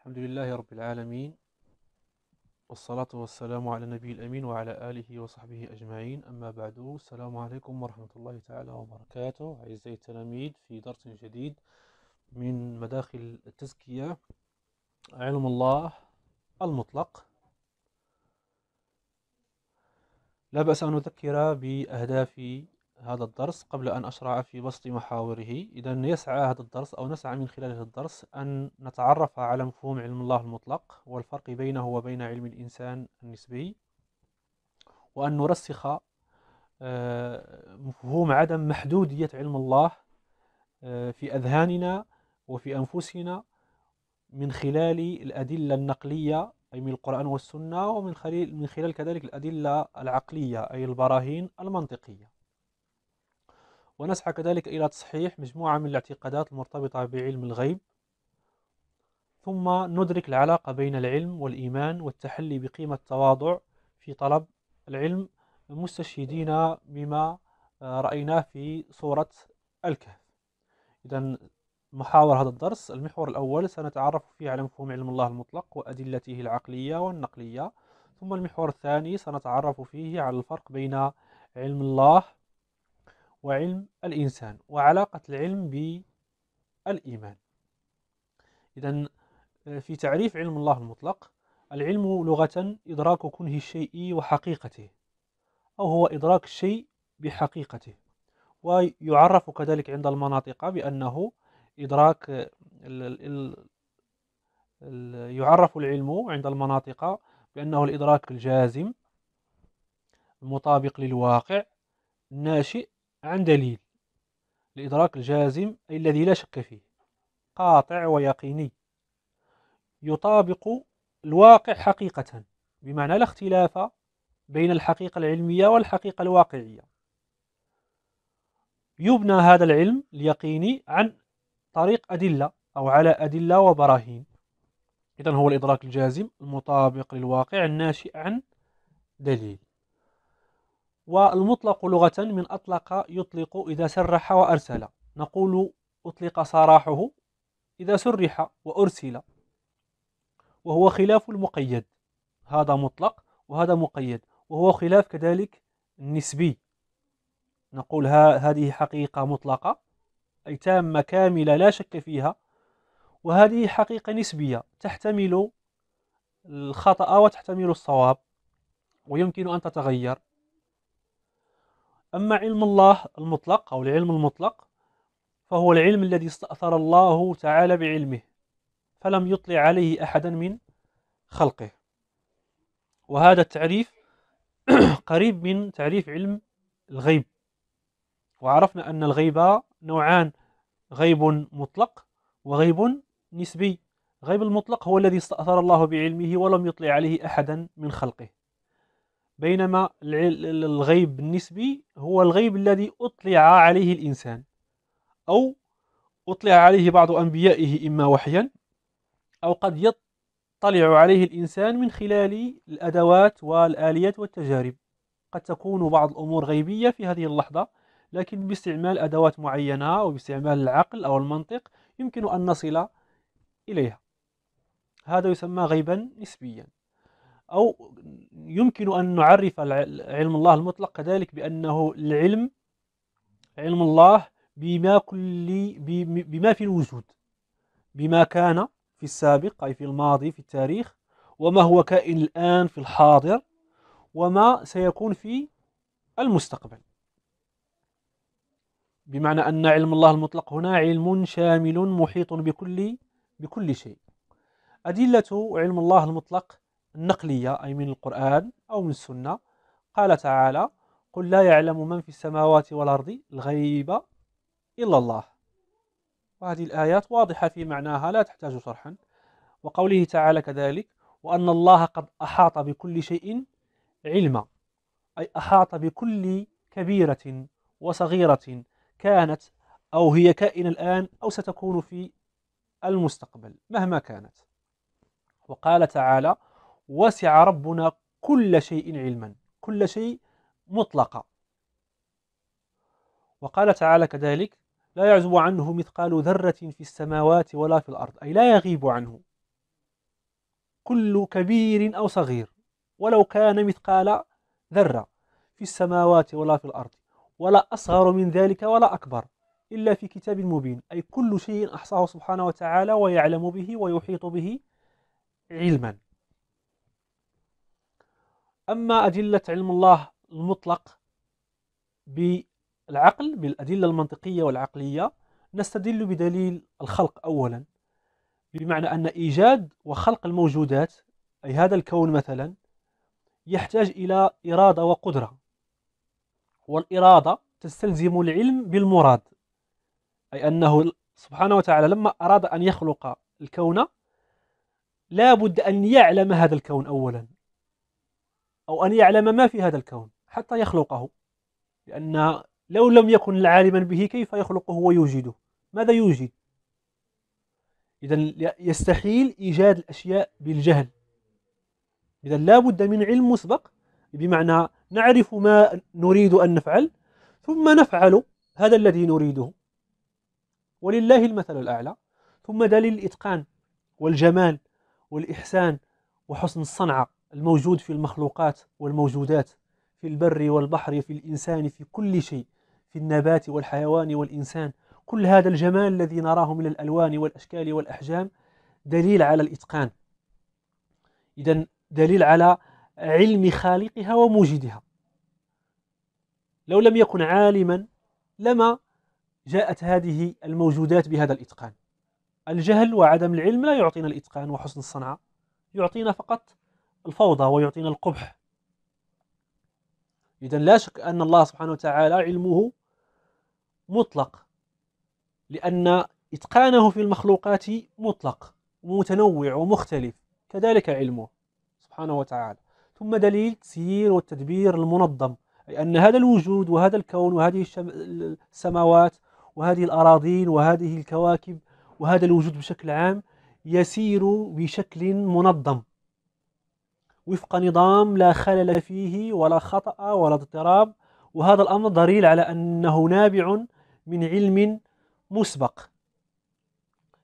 الحمد لله رب العالمين والصلاة والسلام على النبي الأمين وعلى آله وصحبه أجمعين أما بعد السلام عليكم ورحمة الله تعالى وبركاته أعزائي التلاميذ في درس جديد من مداخل التزكية علم الله المطلق لا بأس أن نذكر بأهداف هذا الدرس قبل أن أشرع في بسط محاوره إذا يسعى هذا الدرس أو نسعى من خلال هذا الدرس أن نتعرف على مفهوم علم الله المطلق والفرق بينه وبين علم الإنسان النسبي وأن نرسخ آه، مفهوم عدم محدودية علم الله آه، في أذهاننا وفي أنفسنا من خلال الأدلة النقلية أي من القرآن والسنة ومن خلال من خلال كذلك الأدلة العقلية أي البراهين المنطقية ونسعى كذلك إلى تصحيح مجموعة من الاعتقادات المرتبطة بعلم الغيب ثم ندرك العلاقة بين العلم والإيمان والتحلي بقيمة التواضع في طلب العلم مستشهدين بما آه، رأيناه في سورة الكهف إذا محاور هذا الدرس المحور الأول سنتعرف فيه على مفهوم علم الله المطلق وأدلته العقلية والنقلية ثم المحور الثاني سنتعرف فيه على الفرق بين علم الله وعلم الإنسان وعلاقة العلم بالإيمان إذا آه، في تعريف علم الله المطلق العلم لغة إدراك كنه الشيء وحقيقته أو هو إدراك الشيء بحقيقته ويعرف كذلك عند المناطق بأنه إدراك آه، يعرف العلم عند المناطق بأنه الإدراك الجازم المطابق للواقع الناشئ عن دليل الإدراك الجازم أي الذي لا شك فيه قاطع ويقيني يطابق الواقع حقيقة بمعنى لا اختلاف بين الحقيقة العلمية والحقيقة الواقعية يبنى هذا العلم اليقيني عن طريق أدلة أو على أدلة وبراهين إذن هو الإدراك الجازم المطابق للواقع الناشئ عن دليل والمطلق لغة من أطلق يطلق إذا سرح وأرسل نقول أطلق سراحه إذا سرح وأرسل وهو خلاف المقيد هذا مطلق وهذا مقيد وهو خلاف كذلك النسبي نقول ها هذه حقيقة مطلقة أي تامة كاملة لا شك فيها وهذه حقيقة نسبية تحتمل الخطأ وتحتمل الصواب ويمكن أن تتغير أما علم الله المطلق أو العلم المطلق فهو العلم الذي استأثر الله تعالى بعلمه فلم يطلع عليه أحدا من خلقه وهذا التعريف قريب من تعريف علم الغيب وعرفنا أن الغيب نوعان غيب مطلق وغيب نسبي غيب المطلق هو الذي استأثر الله بعلمه ولم يطلع عليه أحدا من خلقه بينما الغيب النسبي هو الغيب الذي أطلع عليه الإنسان أو أطلع عليه بعض أنبيائه إما وحيا أو قد يطلع عليه الإنسان من خلال الأدوات والآليات والتجارب قد تكون بعض الأمور غيبية في هذه اللحظة لكن باستعمال أدوات معينة أو باستعمال العقل أو المنطق يمكن أن نصل إليها هذا يسمى غيبا نسبيا أو يمكن أن نعرف علم الله المطلق كذلك بأنه العلم علم الله بما كل بما في الوجود بما كان في السابق أي في الماضي في التاريخ وما هو كائن الآن في الحاضر وما سيكون في المستقبل بمعنى أن علم الله المطلق هنا علم شامل محيط بكل بكل شيء أدلة علم الله المطلق النقلية أي من القرآن أو من السنة قال تعالى قل لا يعلم من في السماوات والأرض الغيب إلا الله وهذه الآيات واضحة في معناها لا تحتاج شرحا وقوله تعالى كذلك وأن الله قد أحاط بكل شيء علما أي أحاط بكل كبيرة وصغيرة كانت أو هي كائنة الآن أو ستكون في المستقبل مهما كانت وقال تعالى وسع ربنا كل شيء علما كل شيء مطلقا وقال تعالى كذلك لا يعزب عنه مثقال ذرة في السماوات ولا في الأرض أي لا يغيب عنه كل كبير أو صغير ولو كان مثقال ذرة في السماوات ولا في الأرض ولا أصغر من ذلك ولا أكبر إلا في كتاب مبين أي كل شيء أحصاه سبحانه وتعالى ويعلم به ويحيط به علما أما أدلة علم الله المطلق بالعقل بالأدلة المنطقية والعقلية نستدل بدليل الخلق أولا بمعنى أن إيجاد وخلق الموجودات أي هذا الكون مثلا يحتاج إلى إرادة وقدرة والإرادة تستلزم العلم بالمراد أي أنه سبحانه وتعالى لما أراد أن يخلق الكون لا بد أن يعلم هذا الكون أولا أو أن يعلم ما في هذا الكون حتى يخلقه لأن لو لم يكن عالما به كيف يخلقه ويوجده ماذا يوجد إذا يستحيل إيجاد الأشياء بالجهل إذا لا بد من علم مسبق بمعنى نعرف ما نريد أن نفعل ثم نفعل هذا الذي نريده ولله المثل الأعلى ثم دليل الإتقان والجمال والإحسان وحسن الصنعة الموجود في المخلوقات والموجودات في البر والبحر في الإنسان في كل شيء في النبات والحيوان والإنسان كل هذا الجمال الذي نراه من الألوان والأشكال والأحجام دليل على الإتقان إذا دليل على علم خالقها وموجدها لو لم يكن عالما لما جاءت هذه الموجودات بهذا الإتقان الجهل وعدم العلم لا يعطينا الإتقان وحسن الصنعة يعطينا فقط الفوضى ويعطينا القبح إذا لا شك أن الله سبحانه وتعالى علمه مطلق لأن إتقانه في المخلوقات مطلق ومتنوع ومختلف كذلك علمه سبحانه وتعالى ثم دليل التسيير والتدبير المنظم أي أن هذا الوجود وهذا الكون وهذه السماوات وهذه الأراضين وهذه الكواكب وهذا الوجود بشكل عام يسير بشكل منظم وفق نظام لا خلل فيه ولا خطأ ولا اضطراب وهذا الأمر دليل على أنه نابع من علم مسبق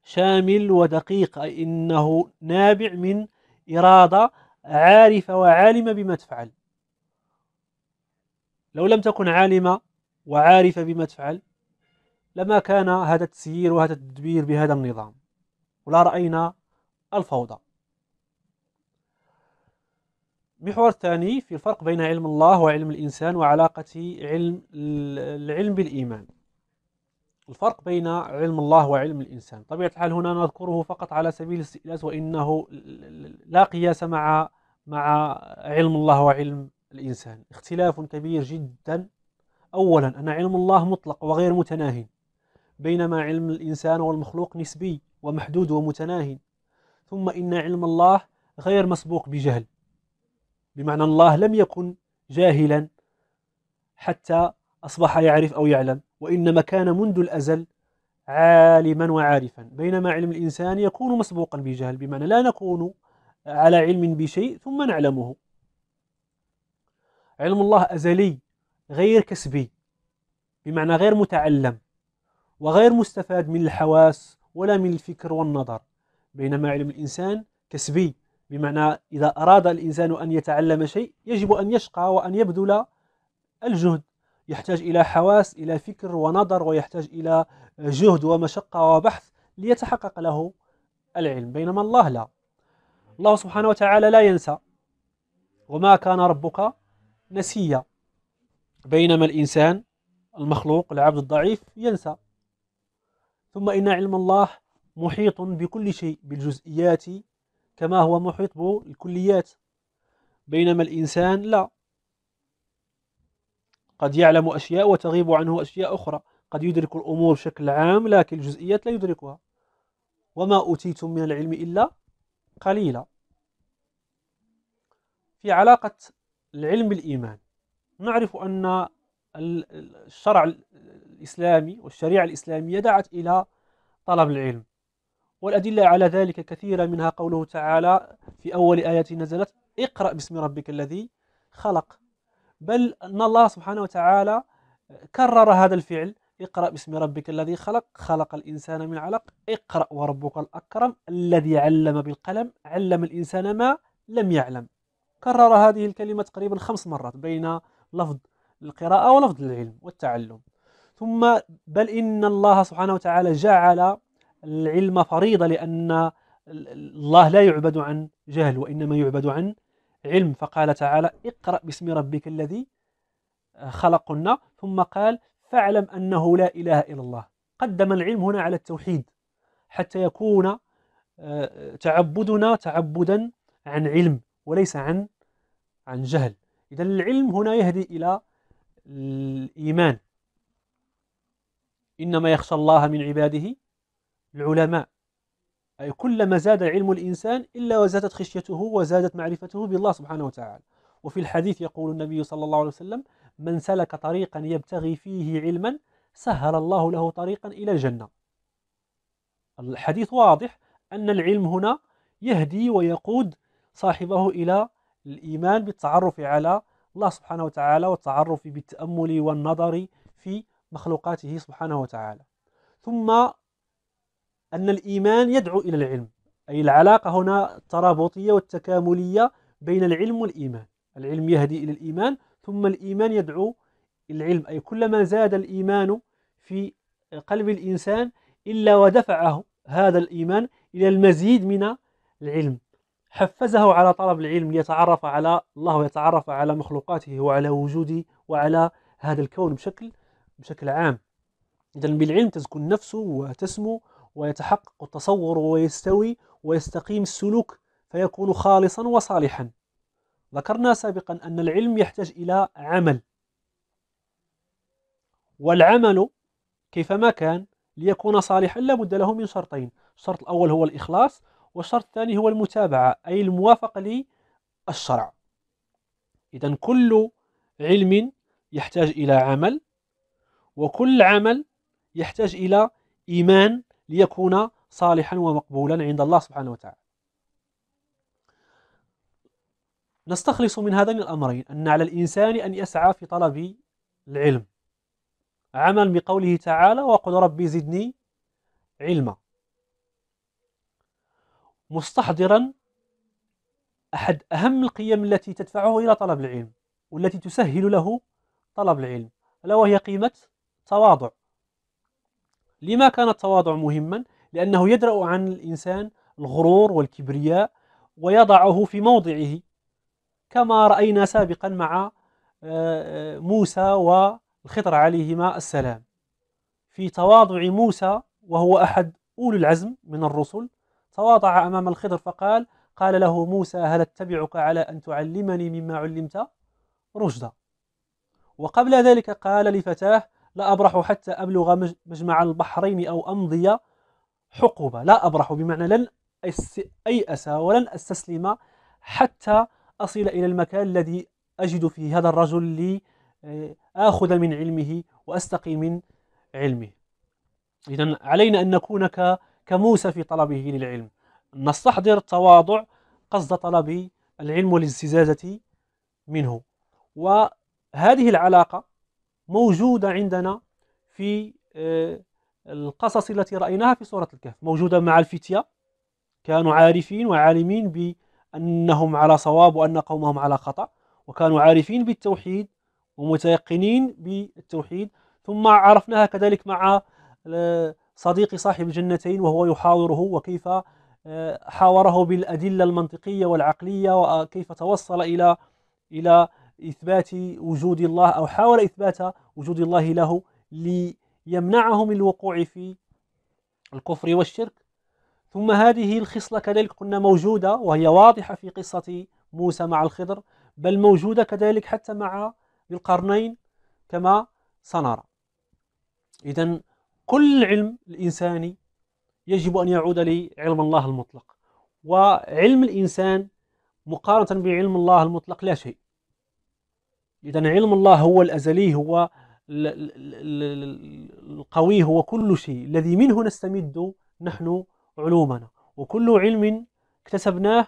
شامل ودقيق أي إنه نابع من إرادة عارفة وعالمة بما تفعل لو لم تكن عالمة وعارفة بما تفعل لما كان هذا التسيير وهذا التدبير بهذا النظام ولا رأينا الفوضى محور ثاني في الفرق بين علم الله وعلم الإنسان وعلاقة علم العلم بالإيمان الفرق بين علم الله وعلم الإنسان طبيعة الحال هنا نذكره فقط على سبيل الاستئناس وإنه لا قياس مع مع علم الله وعلم الإنسان اختلاف كبير جدا أولا أن علم الله مطلق وغير متناهي بينما علم الإنسان والمخلوق نسبي ومحدود ومتناهي ثم إن علم الله غير مسبوق بجهل بمعنى الله لم يكن جاهلا حتى أصبح يعرف أو يعلم وإنما كان منذ الأزل عالما وعارفا بينما علم الإنسان يكون مسبوقا بجهل بمعنى لا نكون على علم بشيء ثم نعلمه علم الله أزلي غير كسبي بمعنى غير متعلم وغير مستفاد من الحواس ولا من الفكر والنظر بينما علم الإنسان كسبي بمعنى إذا أراد الإنسان أن يتعلم شيء يجب أن يشقى وأن يبذل الجهد يحتاج إلى حواس إلى فكر ونظر ويحتاج إلى جهد ومشقة وبحث ليتحقق له العلم بينما الله لا الله سبحانه وتعالى لا ينسى وما كان ربك نسيا بينما الإنسان المخلوق العبد الضعيف ينسى ثم إن علم الله محيط بكل شيء بالجزئيات كما هو محيط بالكليات بينما الإنسان لا قد يعلم أشياء وتغيب عنه أشياء أخرى قد يدرك الأمور بشكل عام لكن الجزئيات لا يدركها وما أوتيتم من العلم إلا قليلا في علاقة العلم بالإيمان نعرف أن الشرع الإسلامي والشريعة الإسلامية دعت إلى طلب العلم والأدلة على ذلك كثيرة منها قوله تعالى في أول آية نزلت اقرأ باسم ربك الذي خلق بل أن الله سبحانه وتعالى كرر هذا الفعل اقرأ باسم ربك الذي خلق خلق الإنسان من علق اقرأ وربك الأكرم الذي علم بالقلم علم الإنسان ما لم يعلم كرر هذه الكلمة تقريبا خمس مرات بين لفظ القراءة ولفظ العلم والتعلم ثم بل إن الله سبحانه وتعالى جعل العلم فريضة لأن الله لا يعبد عن جهل وإنما يعبد عن علم فقال تعالى اقرأ باسم ربك الذي آه، خلقنا ثم قال فاعلم أنه لا إله إلا الله قدم العلم هنا على التوحيد حتى يكون آه، تعبدنا تعبدا عن علم وليس عن عن جهل إذا العلم هنا يهدي إلى الإيمان إنما يخشى الله من عباده العلماء أي كلما زاد علم الإنسان إلا وزادت خشيته وزادت معرفته بالله سبحانه وتعالى وفي الحديث يقول النبي صلى الله عليه وسلم من سلك طريقا يبتغي فيه علما سهل الله له طريقا إلى الجنة الحديث واضح أن العلم هنا يهدي ويقود صاحبه إلى الإيمان بالتعرف على الله سبحانه وتعالى والتعرف بالتأمل والنظر في مخلوقاته سبحانه وتعالى ثم أن الإيمان يدعو إلى العلم أي العلاقة هنا الترابطية والتكاملية بين العلم والإيمان العلم يهدي إلى الإيمان ثم الإيمان يدعو إلى العلم أي كلما زاد الإيمان في قلب الإنسان إلا ودفعه هذا الإيمان إلى المزيد من العلم حفزه على طلب العلم ليتعرف على الله ويتعرف على مخلوقاته وعلى وجوده وعلى هذا الكون بشكل بشكل عام إذا بالعلم تزكو النفس وتسمو ويتحقق التصور ويستوي ويستقيم السلوك فيكون خالصا وصالحا ذكرنا سابقا أن العلم يحتاج إلى عمل والعمل كيفما كان ليكون صالحا لابد له من شرطين الشرط الأول هو الإخلاص والشرط الثاني هو المتابعة أي الموافقة للشرع إذا كل علم يحتاج إلى عمل وكل عمل يحتاج إلى إيمان ليكون صالحا ومقبولا عند الله سبحانه وتعالى نستخلص من هذين الأمرين أن على الإنسان أن يسعى في طلب العلم عمل بقوله تعالى وقل ربي زدني علما مستحضرا أحد أهم القيم التي تدفعه إلى طلب العلم والتي تسهل له طلب العلم ألا وهي قيمة التواضع لما كان التواضع مهما؟ لأنه يدرأ عن الإنسان الغرور والكبرياء ويضعه في موضعه كما رأينا سابقا مع آه، موسى والخضر عليهما السلام في تواضع موسى وهو أحد أولي العزم من الرسل تواضع أمام الخضر فقال قال له موسى هل اتبعك على أن تعلمني مما علمت رشدا وقبل ذلك قال لفتاه لا أبرح حتى أبلغ مجمع البحرين أو أمضي حقوبة لا أبرح بمعنى لن أيأس ولن أستسلم حتى أصل إلى المكان الذي أجد فيه هذا الرجل لي آه، آخذ من علمه وأستقي من علمه إذا علينا أن نكون كموسى في طلبه للعلم نستحضر التواضع قصد طلب العلم والاستزازة منه وهذه العلاقة موجودة عندنا في آه، القصص التي رأيناها في سورة الكهف موجودة مع الفتية كانوا عارفين وعالمين بأنهم على صواب وأن قومهم على خطأ وكانوا عارفين بالتوحيد ومتيقنين بالتوحيد ثم عرفناها كذلك مع آه، صديق صاحب الجنتين وهو يحاوره وكيف آه، حاوره بالأدلة المنطقية والعقلية وكيف توصل إلى إلى إثبات وجود الله أو حاول إثبات وجود الله له ليمنعه من الوقوع في الكفر والشرك ثم هذه الخصلة كذلك قلنا موجودة وهي واضحة في قصة موسى مع الخضر بل موجودة كذلك حتى مع القرنين كما سنرى إذا كل علم الإنساني يجب أن يعود لعلم الله المطلق وعلم الإنسان مقارنة بعلم الله المطلق لا شيء إذا علم الله هو الأزلي هو القوي هو كل شيء الذي منه نستمد نحن علومنا وكل علم اكتسبناه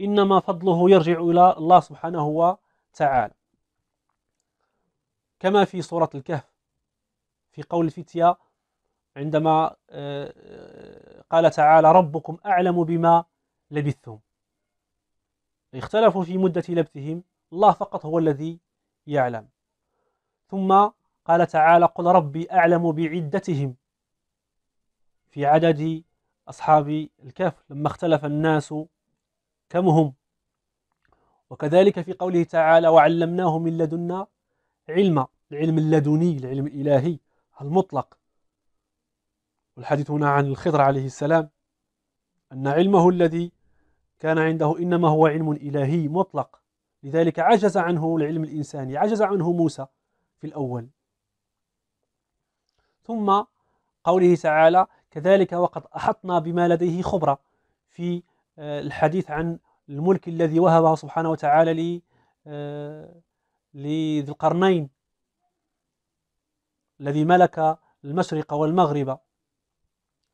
إنما فضله يرجع إلى الله سبحانه وتعالى كما في سورة الكهف في قول الفتية عندما آه، قال تعالى ربكم أعلم بما لبثتم اختلفوا في مدة لبثهم الله فقط هو الذي يعلم ثم قال تعالى قل ربي أعلم بعدتهم في عدد أصحاب الكهف لما اختلف الناس كم هم وكذلك في قوله تعالى وعلمناه من لدنا علما العلم اللدني العلم الإلهي المطلق والحديث هنا عن الخضر عليه السلام أن علمه الذي كان عنده إنما هو علم إلهي مطلق لذلك عجز عنه العلم الإنساني عجز عنه موسى في الأول ثم قوله تعالى كذلك وقد أحطنا بما لديه خبرة في آه، الحديث عن الملك الذي وهبه سبحانه وتعالى لذي آه، القرنين الذي ملك المشرق والمغرب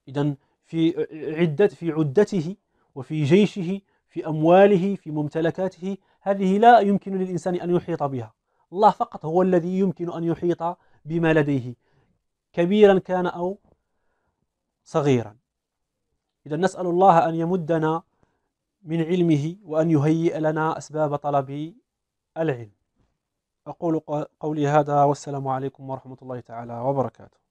إذا في عدة في عدته وفي جيشه في أمواله في ممتلكاته هذه لا يمكن للإنسان أن يحيط بها الله فقط هو الذي يمكن أن يحيط بما لديه كبيرا كان أو صغيرا إذا نسأل الله أن يمدنا من علمه وأن يهيئ لنا أسباب طلب العلم أقول قولي هذا والسلام عليكم ورحمة الله تعالى وبركاته